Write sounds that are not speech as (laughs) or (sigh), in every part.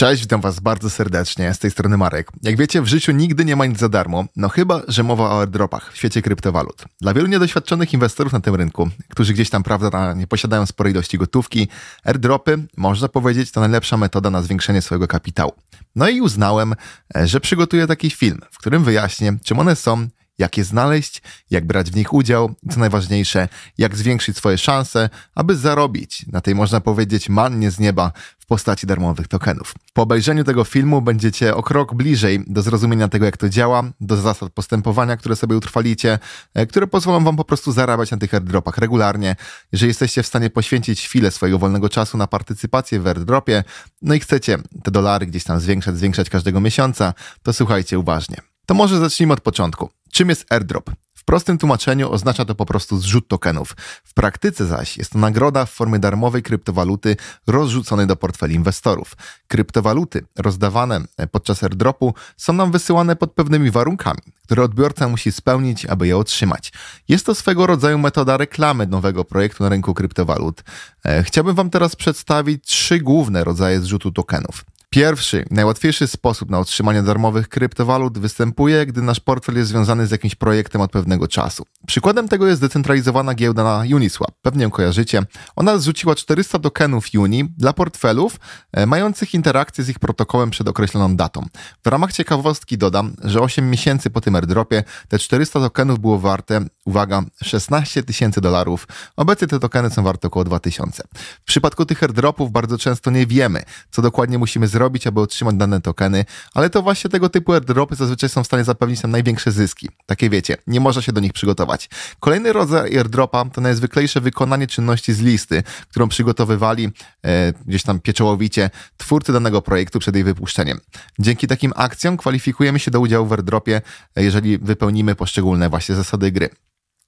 Cześć, witam Was bardzo serdecznie, z tej strony Marek. Jak wiecie, w życiu nigdy nie ma nic za darmo, no chyba, że mowa o airdropach w świecie kryptowalut. Dla wielu niedoświadczonych inwestorów na tym rynku, którzy gdzieś tam, prawda, nie posiadają sporej ilości gotówki, airdropy, można powiedzieć, to najlepsza metoda na zwiększenie swojego kapitału. No i uznałem, e, że przygotuję taki film, w którym wyjaśnię, czym one są, jak je znaleźć, jak brać w nich udział, co najważniejsze, jak zwiększyć swoje szanse, aby zarobić na tej, można powiedzieć, mannie z nieba w postaci darmowych tokenów. Po obejrzeniu tego filmu będziecie o krok bliżej do zrozumienia tego, jak to działa, do zasad postępowania, które sobie utrwalicie, e, które pozwolą Wam po prostu zarabiać na tych airdropach regularnie. Jeżeli jesteście w stanie poświęcić chwilę swojego wolnego czasu na partycypację w airdropie, no i chcecie te dolary gdzieś tam zwiększać, zwiększać każdego miesiąca, to słuchajcie uważnie. To może zacznijmy od początku. Czym jest airdrop? W prostym tłumaczeniu oznacza to po prostu zrzut tokenów. W praktyce zaś jest to nagroda w formie darmowej kryptowaluty rozrzuconej do portfeli inwestorów. Kryptowaluty rozdawane e, podczas airdropu są nam wysyłane pod pewnymi warunkami, które odbiorca musi spełnić, aby je otrzymać. Jest to swego rodzaju metoda reklamy nowego projektu na rynku kryptowalut. E, chciałbym Wam teraz przedstawić trzy główne rodzaje zrzutu tokenów. Pierwszy, najłatwiejszy sposób na otrzymanie darmowych kryptowalut występuje, gdy nasz portfel jest związany z jakimś projektem od pewnego czasu. Przykładem tego jest zdecentralizowana giełda na Uniswap, pewnie ją kojarzycie. Ona zrzuciła 400 tokenów Uni dla portfelów e, mających interakcję z ich protokołem przed określoną datą. W ramach ciekawostki dodam, że 8 miesięcy po tym airdropie te 400 tokenów było warte, uwaga, 16 tysięcy dolarów. Obecnie te tokeny są warte około 2000. W przypadku tych airdropów bardzo często nie wiemy, co dokładnie musimy zrobić zrobić, aby otrzymać dane tokeny, ale to właśnie tego typu airdropy zazwyczaj są w stanie zapewnić nam największe zyski. Takie wiecie, nie można się do nich przygotować. Kolejny rodzaj airdropa to najzwyklejsze wykonanie czynności z listy, którą przygotowywali e, gdzieś tam pieczołowicie twórcy danego projektu przed jej wypuszczeniem. Dzięki takim akcjom kwalifikujemy się do udziału w airdropie, e, jeżeli wypełnimy poszczególne właśnie zasady gry.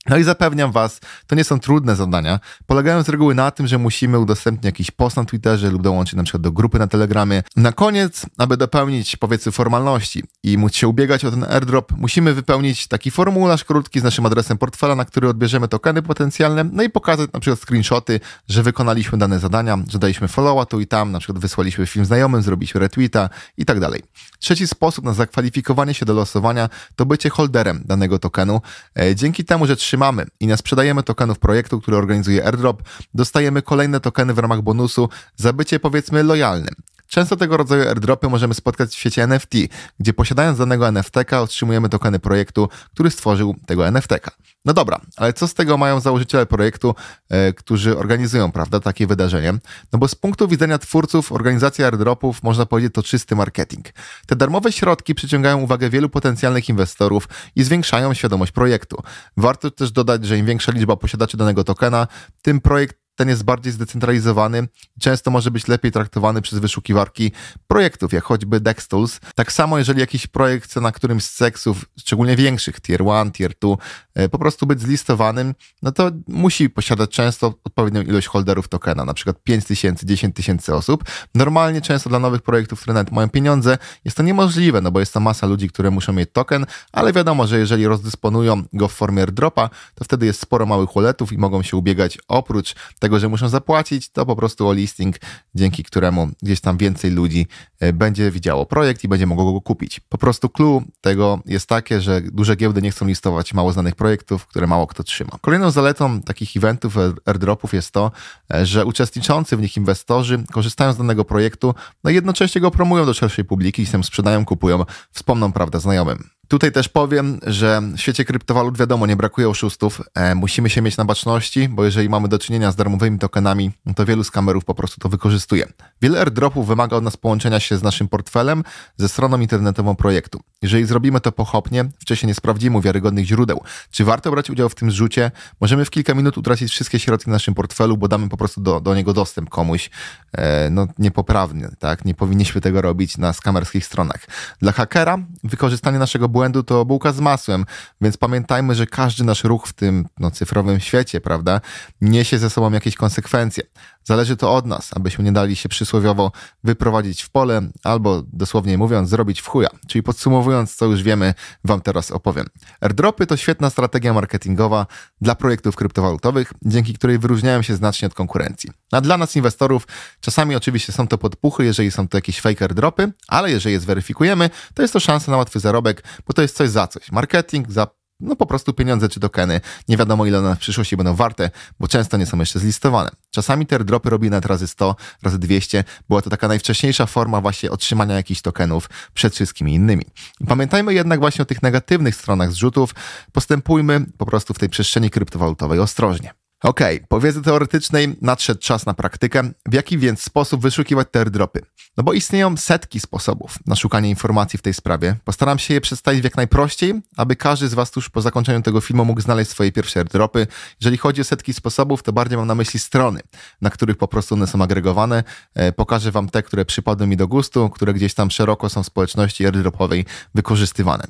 No i zapewniam Was, to nie są trudne zadania. Polegają z reguły na tym, że musimy udostępnić jakiś post na Twitterze lub dołączyć na przykład do grupy na Telegramie. Na koniec, aby dopełnić powiedzmy formalności i móc się ubiegać o ten airdrop, musimy wypełnić taki formularz krótki z naszym adresem portfela, na który odbierzemy tokeny potencjalne, no i pokazać na przykład screenshoty, że wykonaliśmy dane zadania, że daliśmy followa tu i tam, na przykład wysłaliśmy film znajomym, zrobiliśmy retweeta i tak dalej. Trzeci sposób na zakwalifikowanie się do losowania to bycie holderem danego tokenu. E, dzięki temu, że trzymamy i nie sprzedajemy tokenów projektu, który organizuje airdrop, dostajemy kolejne tokeny w ramach bonusu za bycie powiedzmy lojalnym. Często tego rodzaju airdropy możemy spotkać w świecie NFT, gdzie posiadając danego nft otrzymujemy tokeny projektu, który stworzył tego nft -ka. No dobra, ale co z tego mają założyciele projektu, e, którzy organizują, prawda, takie wydarzenie? No bo z punktu widzenia twórców, organizacja airdropów, można powiedzieć, to czysty marketing. Te darmowe środki przyciągają uwagę wielu potencjalnych inwestorów i zwiększają świadomość projektu. Warto też dodać, że im większa liczba posiadaczy danego tokena, tym projekt ten jest bardziej zdecentralizowany często może być lepiej traktowany przez wyszukiwarki projektów, jak choćby Dextools. Tak samo, jeżeli jakiś projekt na którymś z seksów, szczególnie większych, tier 1, tier 2, e, po prostu być zlistowanym, no to musi posiadać często odpowiednią ilość holderów tokena, na przykład 5 tysięcy, 10 tysięcy osób. Normalnie często dla nowych projektów, które nawet mają pieniądze, jest to niemożliwe, no bo jest to masa ludzi, które muszą mieć token, ale wiadomo, że jeżeli rozdysponują go w formie airdropa, to wtedy jest sporo małych walletów i mogą się ubiegać oprócz tego, że muszą zapłacić, to po prostu o listing, dzięki któremu gdzieś tam więcej ludzi e, będzie widziało projekt i będzie mogło go kupić. Po prostu clue tego jest takie, że duże giełdy nie chcą listować mało znanych projektów, które mało kto trzyma. Kolejną zaletą takich eventów, e, airdropów jest to, e, że uczestniczący w nich inwestorzy korzystają z danego projektu, no jednocześnie go promują do szerszej publiki, i sam sprzedają, kupują, wspomną, prawdę znajomym. Tutaj też powiem, że w świecie kryptowalut wiadomo, nie brakuje oszustów. E, musimy się mieć na baczności, bo jeżeli mamy do czynienia z darmowymi tokenami, no to wielu skamerów po prostu to wykorzystuje. Wiele airdropów wymaga od nas połączenia się z naszym portfelem, ze stroną internetową projektu. Jeżeli zrobimy to pochopnie, wcześniej nie sprawdzimy wiarygodnych źródeł, czy warto brać udział w tym zrzucie, możemy w kilka minut utracić wszystkie środki w naszym portfelu, bo damy po prostu do, do niego dostęp komuś e, no, niepoprawny. Tak? Nie powinniśmy tego robić na skamerskich stronach. Dla hakera wykorzystanie naszego błędu to bułka z masłem, więc pamiętajmy, że każdy nasz ruch w tym no, cyfrowym świecie, prawda, niesie ze sobą jakieś konsekwencje. Zależy to od nas, abyśmy nie dali się przysłowiowo wyprowadzić w pole, albo dosłownie mówiąc, zrobić w chuja. Czyli podsumowując, co już wiemy, Wam teraz opowiem. Airdropy to świetna strategia marketingowa dla projektów kryptowalutowych, dzięki której wyróżniają się znacznie od konkurencji. A dla nas, inwestorów, czasami oczywiście są to podpuchy, jeżeli są to jakieś fake airdropy, ale jeżeli je zweryfikujemy, to jest to szansa na łatwy zarobek, bo to jest coś za coś. Marketing za no po prostu pieniądze czy tokeny. Nie wiadomo ile one w przyszłości będą warte, bo często nie są jeszcze zlistowane. Czasami te airdropy robi nawet razy 100, razy 200. Była to taka najwcześniejsza forma właśnie otrzymania jakichś tokenów przed wszystkimi innymi. Pamiętajmy jednak właśnie o tych negatywnych stronach zrzutów. Postępujmy po prostu w tej przestrzeni kryptowalutowej ostrożnie. Okej, okay, po wiedzy teoretycznej nadszedł czas na praktykę. W jaki więc sposób wyszukiwać te airdropy? No bo istnieją setki sposobów na szukanie informacji w tej sprawie. Postaram się je przedstawić jak najprościej, aby każdy z Was tuż po zakończeniu tego filmu mógł znaleźć swoje pierwsze airdropy. Jeżeli chodzi o setki sposobów, to bardziej mam na myśli strony, na których po prostu one są agregowane. E, pokażę Wam te, które przypadły mi do gustu, które gdzieś tam szeroko są w społeczności airdropowej wykorzystywane.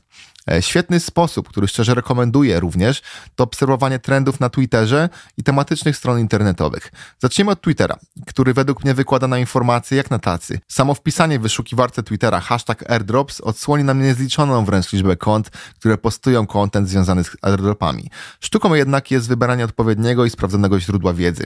E, świetny sposób, który szczerze rekomenduję również, to obserwowanie trendów na Twitterze i tematycznych stron internetowych. Zacznijmy od Twittera, który według mnie wykłada na informacje jak na tacy. Samo wpisanie w wyszukiwarce Twittera hashtag airdrops odsłoni nam niezliczoną wręcz liczbę kont, które postują kontent związany z airdropami. Sztuką jednak jest wybranie odpowiedniego i sprawdzonego źródła wiedzy.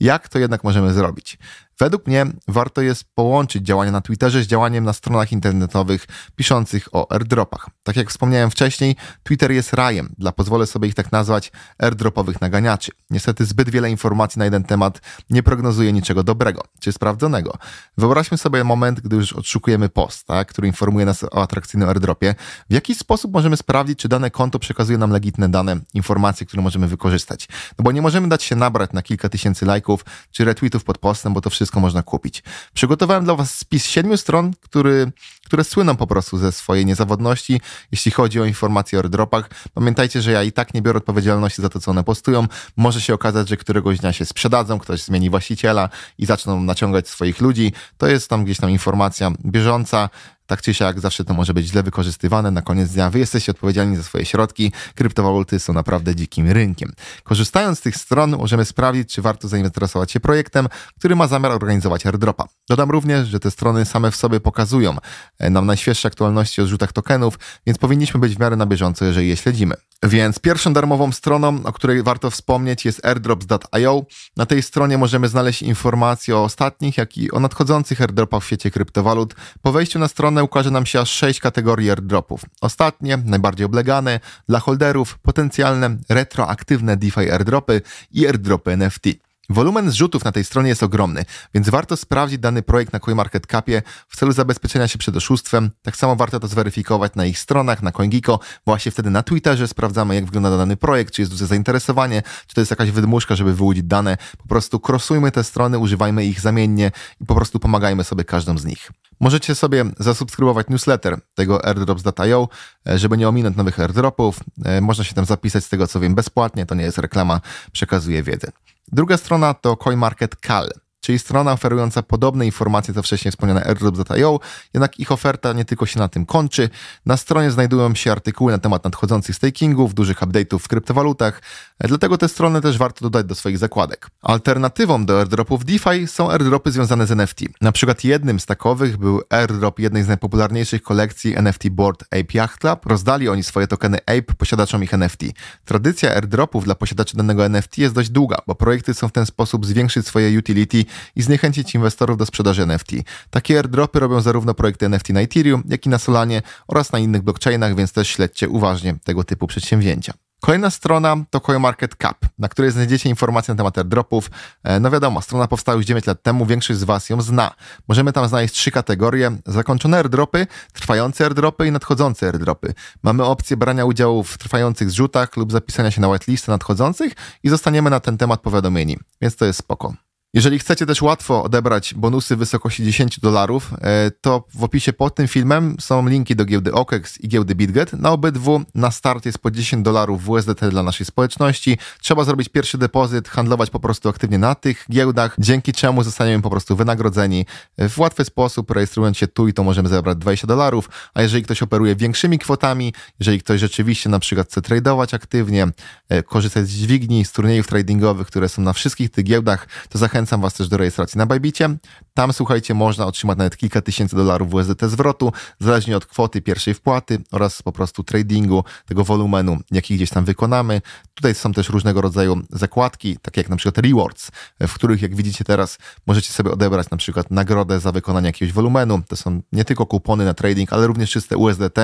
Jak to jednak możemy zrobić? Według mnie warto jest połączyć działania na Twitterze z działaniem na stronach internetowych piszących o airdropach. Tak jak wspomniałem wcześniej, Twitter jest rajem, dla pozwolę sobie ich tak nazwać, airdropowych naganiaczy. Niestety zbyt wiele informacji na jeden temat nie prognozuje niczego dobrego czy sprawdzonego. Wyobraźmy sobie moment, gdy już odszukujemy post, tak, który informuje nas o atrakcyjnym airdropie. W jaki sposób możemy sprawdzić, czy dane konto przekazuje nam legitne dane, informacje, które możemy wykorzystać? No bo nie możemy dać się nabrać na kilka tysięcy lajków czy retweetów pod postem, bo to wszystko wszystko można kupić. Przygotowałem dla Was spis siedmiu stron, który które słyną po prostu ze swojej niezawodności, jeśli chodzi o informacje o dropach. Pamiętajcie, że ja i tak nie biorę odpowiedzialności za to, co one postują. Może się okazać, że któregoś dnia się sprzedadzą, ktoś zmieni właściciela i zaczną naciągać swoich ludzi. To jest tam gdzieś tam informacja bieżąca. Tak czy siak, zawsze to może być źle wykorzystywane. Na koniec dnia wy jesteście odpowiedzialni za swoje środki. Kryptowaluty są naprawdę dzikim rynkiem. Korzystając z tych stron, możemy sprawdzić, czy warto zainteresować się projektem, który ma zamiar organizować airdropa. Dodam również, że te strony same w sobie pokazują E, nam najświeższe aktualności o zrzutach tokenów, więc powinniśmy być w miarę na bieżąco, jeżeli je śledzimy. Więc pierwszą darmową stroną, o której warto wspomnieć, jest airdrops.io. Na tej stronie możemy znaleźć informacje o ostatnich, jak i o nadchodzących airdropach w świecie kryptowalut. Po wejściu na stronę ukaże nam się aż 6 kategorii airdropów. Ostatnie, najbardziej oblegane, dla holderów, potencjalne, retroaktywne DeFi airdropy i airdropy NFT. Wolumen zrzutów na tej stronie jest ogromny, więc warto sprawdzić dany projekt na CoinMarketCapie w celu zabezpieczenia się przed oszustwem. Tak samo warto to zweryfikować na ich stronach, na CoinGeeko. Właśnie wtedy na Twitterze sprawdzamy, jak wygląda dany projekt, czy jest duże zainteresowanie, czy to jest jakaś wydmuszka, żeby wyłudzić dane. Po prostu krosujmy te strony, używajmy ich zamiennie i po prostu pomagajmy sobie każdą z nich. Możecie sobie zasubskrybować newsletter tego airdrops.io, e, żeby nie ominąć nowych airdropów. E, można się tam zapisać z tego co wiem bezpłatnie, to nie jest reklama, przekazuje wiedzy. Druga strona to CoinMarketCal czyli strona oferująca podobne informacje co wcześniej wspomniane airdrop.io, jednak ich oferta nie tylko się na tym kończy. Na stronie znajdują się artykuły na temat nadchodzących stakingów, dużych update'ów w kryptowalutach, dlatego te strony też warto dodać do swoich zakładek. Alternatywą do airdropów DeFi są airdropy związane z NFT. Na przykład jednym z takowych był airdrop jednej z najpopularniejszych kolekcji NFT Board Ape Yacht Club. Rozdali oni swoje tokeny Ape posiadaczom ich NFT. Tradycja airdropów dla posiadaczy danego NFT jest dość długa, bo projekty chcą w ten sposób zwiększyć swoje utility i zniechęcić inwestorów do sprzedaży NFT. Takie airdropy robią zarówno projekty NFT na Ethereum, jak i na Solanie oraz na innych blockchainach, więc też śledźcie uważnie tego typu przedsięwzięcia. Kolejna strona to CoinMarketCap, na której znajdziecie informacje na temat airdropów. E, no wiadomo, strona powstała już 9 lat temu, większość z Was ją zna. Możemy tam znaleźć trzy kategorie: zakończone airdropy, trwające airdropy i nadchodzące airdropy. Mamy opcję brania udziału w trwających zrzutach lub zapisania się na whitelistę nadchodzących i zostaniemy na ten temat powiadomieni, więc to jest spoko. Jeżeli chcecie też łatwo odebrać bonusy w wysokości 10 dolarów, e, to w opisie pod tym filmem są linki do giełdy OKEX i giełdy BitGet. Na obydwu na start jest po 10 dolarów USDT dla naszej społeczności. Trzeba zrobić pierwszy depozyt, handlować po prostu aktywnie na tych giełdach, dzięki czemu zostaniemy po prostu wynagrodzeni w łatwy sposób. Rejestrując się tu i to możemy zebrać 20 dolarów, a jeżeli ktoś operuje większymi kwotami, jeżeli ktoś rzeczywiście na przykład chce tradować aktywnie, e, korzystać z dźwigni, z turniejów tradingowych, które są na wszystkich tych giełdach, to zachęcam Zachęcam Was też do rejestracji na Bajbicie. Tam, słuchajcie, można otrzymać nawet kilka tysięcy dolarów USDT zwrotu, zależnie od kwoty pierwszej wpłaty oraz po prostu tradingu, tego wolumenu, jaki gdzieś tam wykonamy. Tutaj są też różnego rodzaju zakładki, takie jak na przykład rewards, w których, jak widzicie teraz, możecie sobie odebrać na przykład nagrodę za wykonanie jakiegoś wolumenu. To są nie tylko kupony na trading, ale również czyste USDT,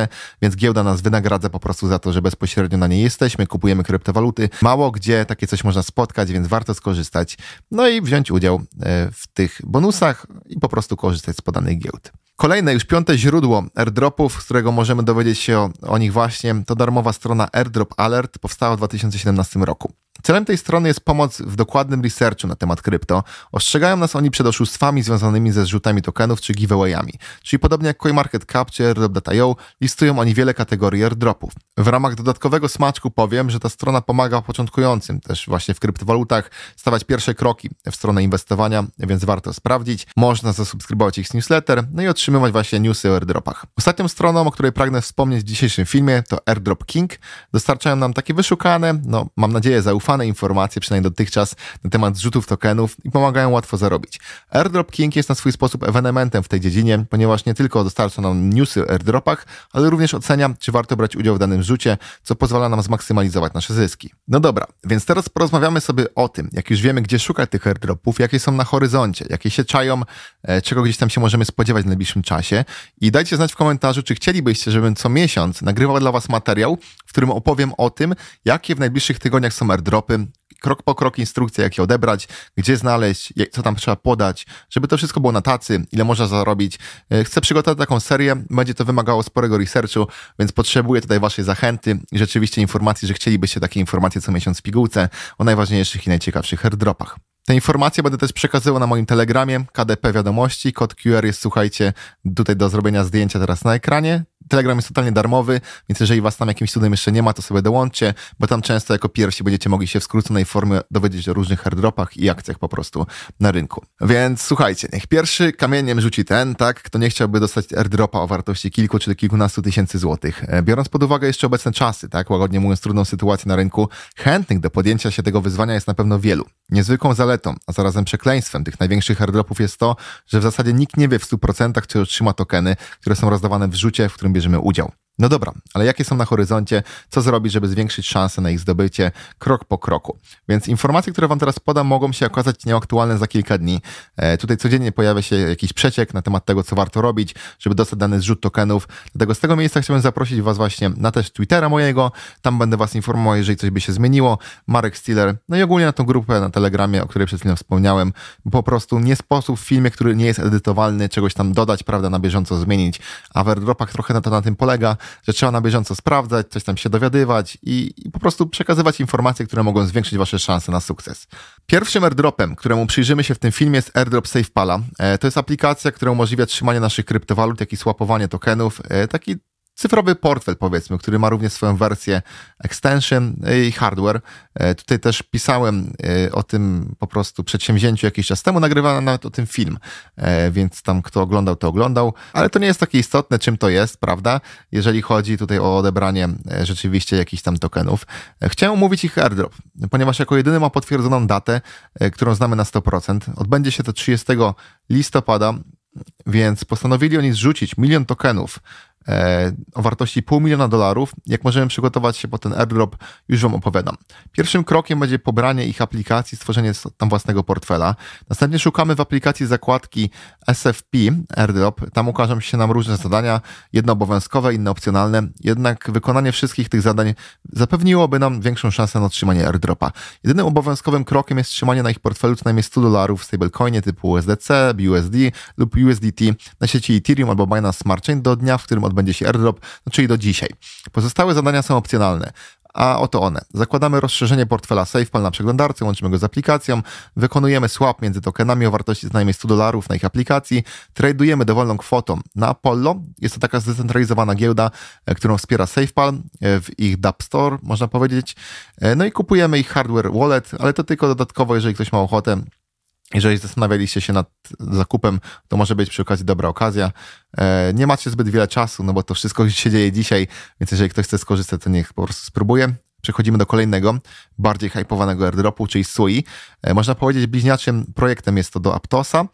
więc giełda nas wynagradza po prostu za to, że bezpośrednio na niej jesteśmy, kupujemy kryptowaluty. Mało gdzie takie coś można spotkać, więc warto skorzystać. No i wziąć udział e, w tych bonusach i po prostu korzystać z podanych giełd. Kolejne, już piąte źródło airdropów, z którego możemy dowiedzieć się o, o nich właśnie, to darmowa strona Airdrop Alert, powstała w 2017 roku. Celem tej strony jest pomoc w dokładnym researchu na temat krypto. Ostrzegają nas oni przed oszustwami związanymi ze zrzutami tokenów czy giveawayami. Czyli podobnie jak CoinMarketCap czy AirDrop.io, listują oni wiele kategorii airdropów. W ramach dodatkowego smaczku powiem, że ta strona pomaga początkującym też właśnie w kryptowalutach stawać pierwsze kroki w stronę inwestowania, więc warto sprawdzić. Można zasubskrybować ich newsletter, no i otrzymać otrzymywać właśnie newsy o airdropach. Ostatnią stroną, o której pragnę wspomnieć w dzisiejszym filmie, to Airdrop King. Dostarczają nam takie wyszukane, no mam nadzieję zaufane informacje, przynajmniej dotychczas, na temat zrzutów tokenów i pomagają łatwo zarobić. Airdrop King jest na swój sposób ewenementem w tej dziedzinie, ponieważ nie tylko dostarcza nam newsy o airdropach, ale również ocenia, czy warto brać udział w danym rzucie, co pozwala nam zmaksymalizować nasze zyski. No dobra, więc teraz porozmawiamy sobie o tym, jak już wiemy, gdzie szukać tych airdropów, jakie są na horyzoncie, jakie się czają, e, czego gdzieś tam się możemy spodziewać w najbliższym najbliższym czasie. I dajcie znać w komentarzu, czy chcielibyście, żebym co miesiąc nagrywał dla Was materiał, w którym opowiem o tym, jakie w najbliższych tygodniach są airdropy, krok po krok instrukcje, jak je odebrać, gdzie znaleźć, co tam trzeba podać, żeby to wszystko było na tacy, ile można zarobić. E, chcę przygotować taką serię, będzie to wymagało sporego researchu, więc potrzebuję tutaj Waszej zachęty i rzeczywiście informacji, że chcielibyście takie informacje co miesiąc w pigułce o najważniejszych i najciekawszych airdropach. Te informacje będę też przekazywał na moim telegramie KDP Wiadomości. Kod QR jest, słuchajcie, tutaj do zrobienia zdjęcia teraz na ekranie. Telegram jest totalnie darmowy, więc jeżeli was tam jakimś cudem jeszcze nie ma, to sobie dołączcie, bo tam często jako pierwsi będziecie mogli się w skróconej formie dowiedzieć o różnych airdropach i akcjach po prostu na rynku. Więc słuchajcie, niech pierwszy kamieniem rzuci ten, tak, kto nie chciałby dostać airdropa o wartości kilku czy kilkunastu tysięcy złotych. E, biorąc pod uwagę jeszcze obecne czasy, tak, łagodnie mówiąc trudną sytuację na rynku, chętnych do podjęcia się tego wyzwania jest na pewno wielu. Niezwykłą zaletą, a zarazem przekleństwem tych największych airdropów jest to, że w zasadzie nikt nie wie w 100% czy otrzyma tokeny, które są rozdawane w rzucie, w którym bierze bierzemy udział. No dobra, ale jakie są na horyzoncie? Co zrobić, żeby zwiększyć szanse na ich zdobycie krok po kroku? Więc informacje, które Wam teraz podam, mogą się okazać nieaktualne za kilka dni. E, tutaj codziennie pojawia się jakiś przeciek na temat tego, co warto robić, żeby dostać dany zrzut tokenów. Dlatego z tego miejsca chciałbym zaprosić Was właśnie na też Twittera mojego. Tam będę Was informował, jeżeli coś by się zmieniło. Marek Stiller, no i ogólnie na tą grupę na Telegramie, o której przed chwilą wspomniałem. Po prostu nie sposób w filmie, który nie jest edytowalny, czegoś tam dodać, prawda, na bieżąco zmienić. A w trochę na, to, na tym polega że trzeba na bieżąco sprawdzać, coś tam się dowiadywać i, i po prostu przekazywać informacje, które mogą zwiększyć wasze szanse na sukces. Pierwszym airdropem, któremu przyjrzymy się w tym filmie jest airdrop SafePala. E, to jest aplikacja, która umożliwia trzymanie naszych kryptowalut, jak i swapowanie tokenów. E, taki cyfrowy portfel, powiedzmy, który ma również swoją wersję extension i hardware. E, tutaj też pisałem e, o tym po prostu przedsięwzięciu jakiś czas temu, nagrywałem nawet o tym film, e, więc tam kto oglądał, to oglądał, ale to nie jest takie istotne, czym to jest, prawda? Jeżeli chodzi tutaj o odebranie rzeczywiście jakichś tam tokenów. Chciałem omówić ich airdrop, ponieważ jako jedyny ma potwierdzoną datę, którą znamy na 100%. Odbędzie się to 30 listopada więc postanowili oni zrzucić milion tokenów E, o wartości pół miliona dolarów. Jak możemy przygotować się po ten airdrop, już Wam opowiadam. Pierwszym krokiem będzie pobranie ich aplikacji, stworzenie tam własnego portfela. Następnie szukamy w aplikacji zakładki SFP airdrop. Tam ukażą się nam różne zadania, jedne obowiązkowe, inne opcjonalne. Jednak wykonanie wszystkich tych zadań zapewniłoby nam większą szansę na otrzymanie airdropa. Jedynym obowiązkowym krokiem jest trzymanie na ich portfelu co najmniej 100 dolarów w stablecoinie typu USDC, BUSD lub USDT na sieci Ethereum albo Binance Smart Chain do dnia, w którym odbędzie się airdrop, no czyli do dzisiaj. Pozostałe zadania są opcjonalne. A oto one. Zakładamy rozszerzenie portfela SafePal na przeglądarce, łączymy go z aplikacją, wykonujemy swap między tokenami o wartości co najmniej 100 dolarów na ich aplikacji, tradujemy dowolną kwotą na Apollo. Jest to taka zdecentralizowana giełda, e, którą wspiera SafePal e, w ich DApp Store, można powiedzieć. E, no i kupujemy ich hardware wallet, ale to tylko dodatkowo, jeżeli ktoś ma ochotę jeżeli zastanawialiście się nad zakupem, to może być przy okazji dobra okazja. E, nie macie zbyt wiele czasu, no bo to wszystko (laughs) się dzieje dzisiaj, więc jeżeli ktoś chce skorzystać, to niech po prostu spróbuje. Przechodzimy do kolejnego, bardziej hypowanego airdropu, czyli SUI. E, można powiedzieć, bliźniaczym projektem jest to do Aptosa.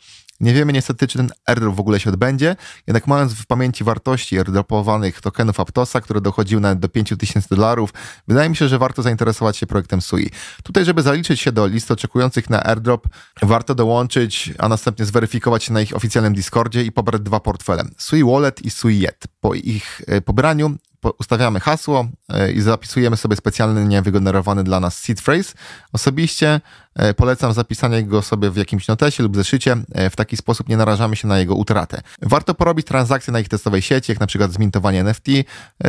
Nie wiemy niestety, czy ten error w ogóle się odbędzie, jednak mając w pamięci wartości airdropowanych tokenów Aptosa, które dochodziły nawet do 5000 dolarów, wydaje mi się, że warto zainteresować się projektem SUI. Tutaj, żeby zaliczyć się do listy oczekujących na airdrop, warto dołączyć, a następnie zweryfikować się na ich oficjalnym Discordzie i pobrać dwa portfele, SUI Wallet i SUI Jet. Po ich e, pobraniu ustawiamy hasło e, i zapisujemy sobie specjalnie wygenerowany dla nas seed phrase. Osobiście e, polecam zapisanie go sobie w jakimś notesie lub zeszycie. E, w taki sposób nie narażamy się na jego utratę. Warto porobić transakcje na ich testowej sieci, jak na przykład zmintowanie NFT,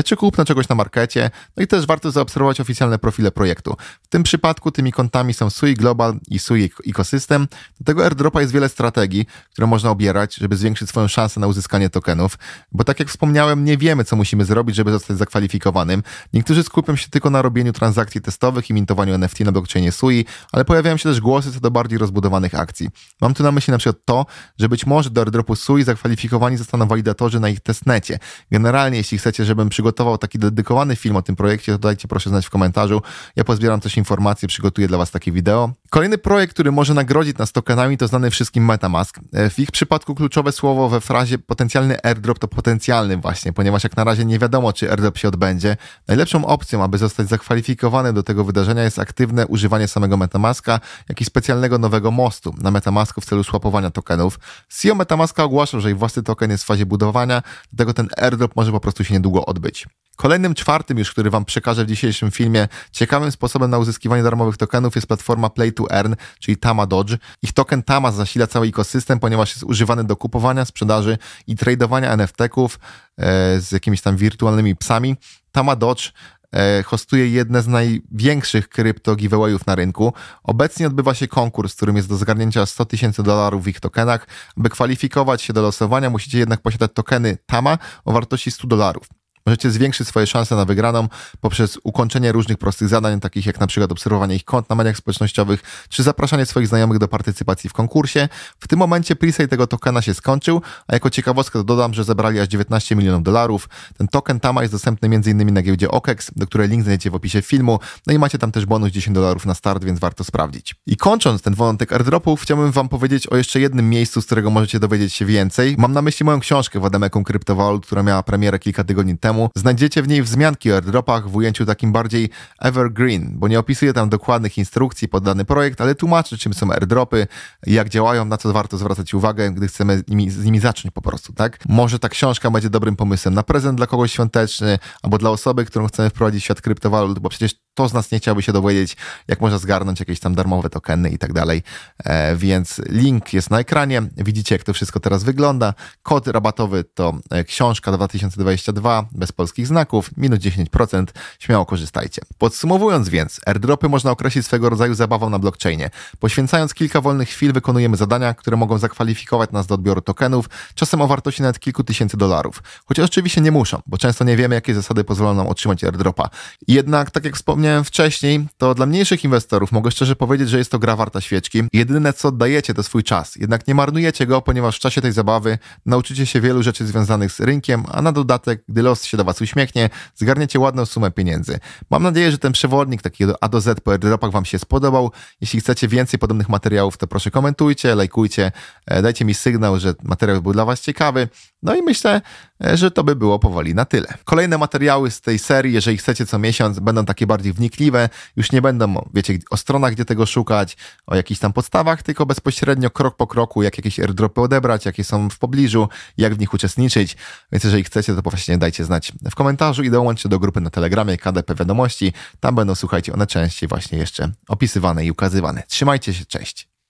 czy kupno czegoś na markecie. No i też warto zaobserwować oficjalne profile projektu. W tym przypadku tymi kontami są SUI Global i SUI Ecosystem. Do tego airdropa jest wiele strategii, które można obierać, żeby zwiększyć swoją szansę na uzyskanie tokenów, bo tak jak wspomniałem, nie wiemy, co musimy zrobić, żeby zostać zakwalifikowanym. Niektórzy skupią się tylko na robieniu transakcji testowych i mintowaniu NFT na blockchainie SUI, ale pojawiają się też głosy co do bardziej rozbudowanych akcji. Mam tu na myśli na przykład to, że być może do airdropu SUI zakwalifikowani zostaną walidatorzy na ich testnecie. Generalnie, jeśli chcecie, żebym przygotował taki dedykowany film o tym projekcie, to dajcie proszę znać w komentarzu. Ja pozbieram coś informacji, przygotuję dla Was takie wideo. Kolejny projekt, który może nagrodzić nas tokenami, to znany wszystkim MetaMask. E, w ich przypadku kluczowe słowo we frazie potencjalny airdrop to potencjalny właśnie, ponieważ jak na razie nie wiadomo, czy airdrop się odbędzie. Najlepszą opcją, aby zostać zakwalifikowany do tego wydarzenia jest aktywne używanie samego MetaMaska, jak i specjalnego nowego mostu na MetaMasku w celu swapowania tokenów. CEO MetaMaska ogłaszał, że ich własny token jest w fazie budowania, dlatego ten airdrop może po prostu się niedługo odbyć. Kolejnym czwartym już, który Wam przekażę w dzisiejszym filmie, ciekawym sposobem na uzyskiwanie darmowych tokenów jest platforma Play to Earn, czyli Tama Dodge. Ich token Tama zasila cały ekosystem, ponieważ jest używany do kupowania, sprzedaży i tradowania NFT-ków e, z jakimiś tam wirtualnymi psami. Tama Dodge e, hostuje jedne z największych krypto giveawayów na rynku. Obecnie odbywa się konkurs, w którym jest do zgarnięcia 100 tysięcy dolarów w ich tokenach. By kwalifikować się do losowania, musicie jednak posiadać tokeny TAMA o wartości 100 dolarów. Możecie zwiększyć swoje szanse na wygraną poprzez ukończenie różnych prostych zadań, takich jak na przykład obserwowanie ich kont na maniach społecznościowych, czy zapraszanie swoich znajomych do partycypacji w konkursie. W tym momencie presale tego tokena się skończył, a jako ciekawostkę dodam, że zebrali aż 19 milionów dolarów. Ten token Tama jest dostępny m.in. na giełdzie OKEX, do której link znajdziecie w opisie filmu, no i macie tam też bonus 10 dolarów na start, więc warto sprawdzić. I kończąc ten wątek airdropów, chciałbym wam powiedzieć o jeszcze jednym miejscu, z którego możecie dowiedzieć się więcej. Mam na myśli moją książkę Wademeką Kryptowalut, która miała premierę kilka tygodni temu, temu, znajdziecie w niej wzmianki o airdropach w ujęciu takim bardziej evergreen, bo nie opisuje tam dokładnych instrukcji pod dany projekt, ale tłumaczy czym są airdropy, jak działają, na co warto zwracać uwagę, gdy chcemy z nimi, z nimi zacząć po prostu, tak? Może ta książka będzie dobrym pomysłem na prezent dla kogoś świąteczny, albo dla osoby, którą chcemy wprowadzić w świat kryptowalut, bo przecież kto z nas nie chciałby się dowiedzieć, jak można zgarnąć jakieś tam darmowe tokeny i tak dalej. E, więc link jest na ekranie. Widzicie, jak to wszystko teraz wygląda. Kod rabatowy to e, książka 2022 bez polskich znaków, minus 10%. Śmiało korzystajcie. Podsumowując więc, airdropy można określić swego rodzaju zabawą na blockchainie. Poświęcając kilka wolnych chwil wykonujemy zadania, które mogą zakwalifikować nas do odbioru tokenów, czasem o wartości nawet kilku tysięcy dolarów. Chociaż oczywiście nie muszą, bo często nie wiemy, jakie zasady pozwolą nam otrzymać airdropa. Jednak, tak jak wspomniałem, wspomniałem wcześniej, to dla mniejszych inwestorów mogę szczerze powiedzieć, że jest to gra warta świeczki. Jedyne co oddajecie to swój czas, jednak nie marnujecie go, ponieważ w czasie tej zabawy nauczycie się wielu rzeczy związanych z rynkiem, a na dodatek, gdy los się do Was uśmiechnie, zgarniecie ładną sumę pieniędzy. Mam nadzieję, że ten przewodnik taki A do Z po airdropach Wam się spodobał. Jeśli chcecie więcej podobnych materiałów, to proszę komentujcie, lajkujcie, e, dajcie mi sygnał, że materiał był dla Was ciekawy. No i myślę, e, że to by było powoli na tyle. Kolejne materiały z tej serii, jeżeli chcecie co miesiąc, będą takie bardziej wnikliwe, już nie będą, wiecie, o stronach, gdzie tego szukać, o jakichś tam podstawach, tylko bezpośrednio, krok po kroku, jak jakieś airdropy odebrać, jakie są w pobliżu, jak w nich uczestniczyć. Więc jeżeli chcecie, to właśnie dajcie znać w komentarzu i dołączcie do grupy na Telegramie KDP Wiadomości. Tam będą, słuchajcie, one częściej właśnie jeszcze opisywane i ukazywane. Trzymajcie się, cześć!